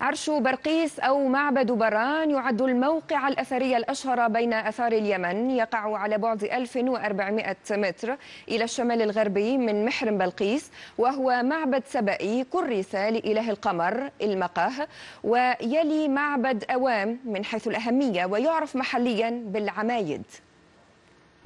عرش برقيس أو معبد بران يعد الموقع الأثري الأشهر بين أثار اليمن يقع على بعد 1400 متر إلى الشمال الغربي من محرم بلقيس وهو معبد سبائي كرس لإله القمر المقاه ويلي معبد أوام من حيث الأهمية ويعرف محليا بالعمايد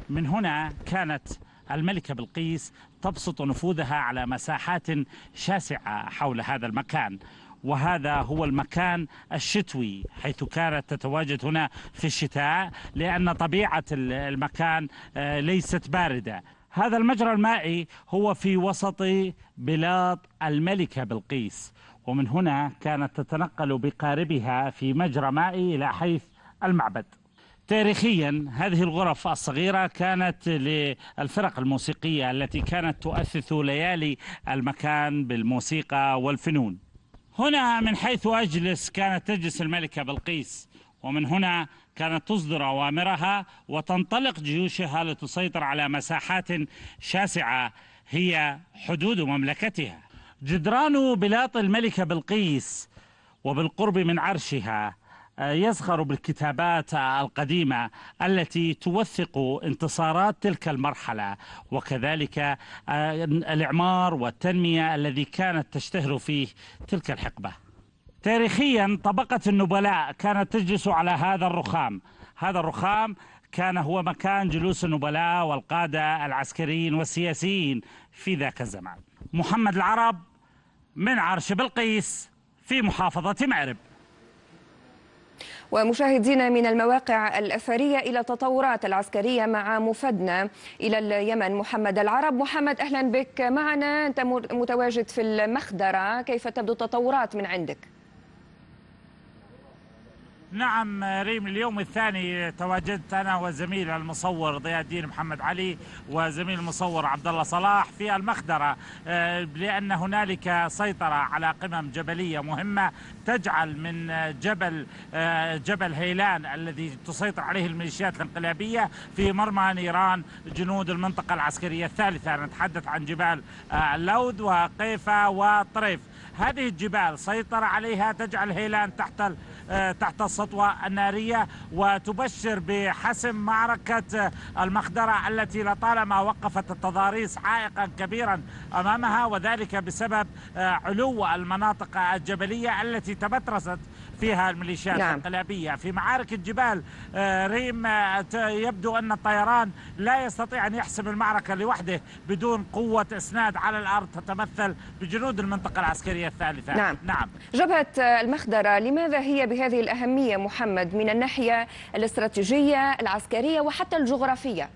من هنا كانت الملكة بلقيس تبسط نفوذها على مساحات شاسعة حول هذا المكان وهذا هو المكان الشتوي حيث كانت تتواجد هنا في الشتاء لأن طبيعة المكان آه، ليست باردة هذا المجرى المائي هو في وسط بلاط الملكة بلقيس ومن هنا كانت تتنقل بقاربها في مجرى مائي إلى حيث المعبد تاريخيا هذه الغرف الصغيرة كانت للفرق الموسيقية التي كانت تؤثث ليالي المكان بالموسيقى والفنون هنا من حيث أجلس كانت تجلس الملكة بلقيس ومن هنا كانت تصدر أوامرها وتنطلق جيوشها لتسيطر على مساحات شاسعة هي حدود مملكتها جدران بلاط الملكة بلقيس وبالقرب من عرشها يزخر بالكتابات القديمة التي توثق انتصارات تلك المرحلة وكذلك آه، الإعمار والتنمية الذي كانت تشتهر فيه تلك الحقبة تاريخيا طبقة النبلاء كانت تجلس على هذا الرخام هذا الرخام كان هو مكان جلوس النبلاء والقادة العسكريين والسياسيين في ذاك الزمان محمد العرب من عرش بلقيس في محافظة مارب. ومشاهدينا من المواقع الأثرية إلى التطورات العسكرية مع مفدنا إلى اليمن محمد العرب محمد أهلا بك معنا أنت متواجد في المخدرة كيف تبدو التطورات من عندك؟ نعم ريم اليوم الثاني تواجدت انا وزميل المصور ضياء الدين محمد علي وزميل المصور عبد الله صلاح في المخدره آه، لان هنالك سيطره على قمم جبليه مهمه تجعل من جبل آه، جبل هيلان الذي تسيطر عليه الميليشيات الانقلابيه في مرمى نيران جنود المنطقه العسكريه الثالثه نتحدث عن جبال آه، اللود وقيفه وطريف هذه الجبال سيطر عليها تجعل هيلان تحت آه، تحت السطوة النارية وتبشر بحسم معركة آه، المخدرة التي لطالما وقفت التضاريس عائقا كبيرا أمامها وذلك بسبب آه، علو المناطق الجبلية التي تبترست فيها الميليشيات نعم. الانقلابية في معارك الجبال آه، ريم آه، يبدو أن الطيران لا يستطيع أن يحسم المعركة لوحده بدون قوة إسناد على الأرض تتمثل بجنود المنطقة العسكرية الثالثة نعم, نعم. جبهة آه، المخدرة لماذا هي بهذه الأهمية محمد من الناحية الاستراتيجية العسكرية وحتى الجغرافية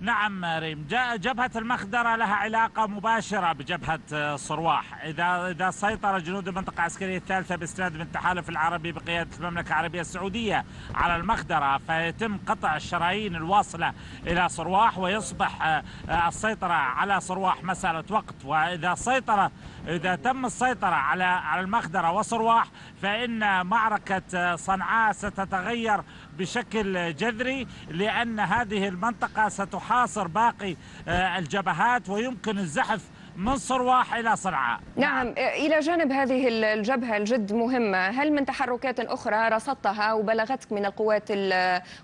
نعم ريم جبهة المخدرة لها علاقة مباشرة بجبهة آه، صرواح إذا إذا سيطر جنود المنطقة العسكرية الثالثة باستناد من التحالف العربي بقيادة المملكة العربية السعودية على المخدرة فيتم قطع الشرايين الواصلة إلى صرواح ويصبح آه، آه، السيطرة على صرواح مسألة وقت وإذا سيطر إذا تم السيطرة على على المخدرة وصرواح فإن معركة صنعاء ستتغير بشكل جذري لأن هذه المنطقة ستحاصر باقي آه، الجبهات ويمكن الزحف من صرواح إلى صنعاء نعم آه، إلى جانب هذه الجبهة الجد مهمة هل من تحركات أخرى رصدتها وبلغتك من القوات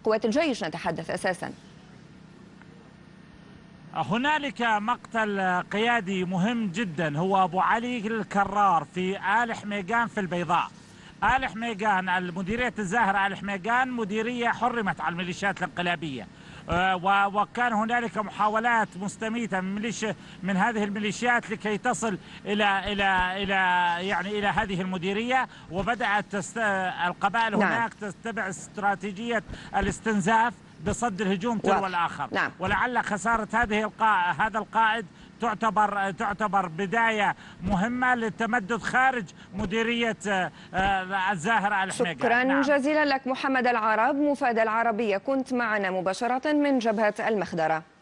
قوات الجيش نتحدث أساساً هنالك مقتل قيادي مهم جدا هو ابو علي الكرار في ال حميقان في البيضاء آل حميقان المديرية الزاهرة آل حميقان مديرية حرمت على الميليشيات الانقلابية آه، وكان هنالك محاولات مستميتة من من هذه الميليشيات لكي تصل إلى إلى إلى يعني إلى هذه المديرية وبدأت القبائل نعم. هناك تتبع استراتيجية الاستنزاف بصد الهجوم تلو الاخر نعم. ولعل خساره هذه القا... هذا القائد تعتبر تعتبر بدايه مهمه للتمدد خارج مديريه آه، الزاهر الحميقه شكرا نعم. جزيلا لك محمد العرب مفاد العربيه كنت معنا مباشره من جبهه المخدره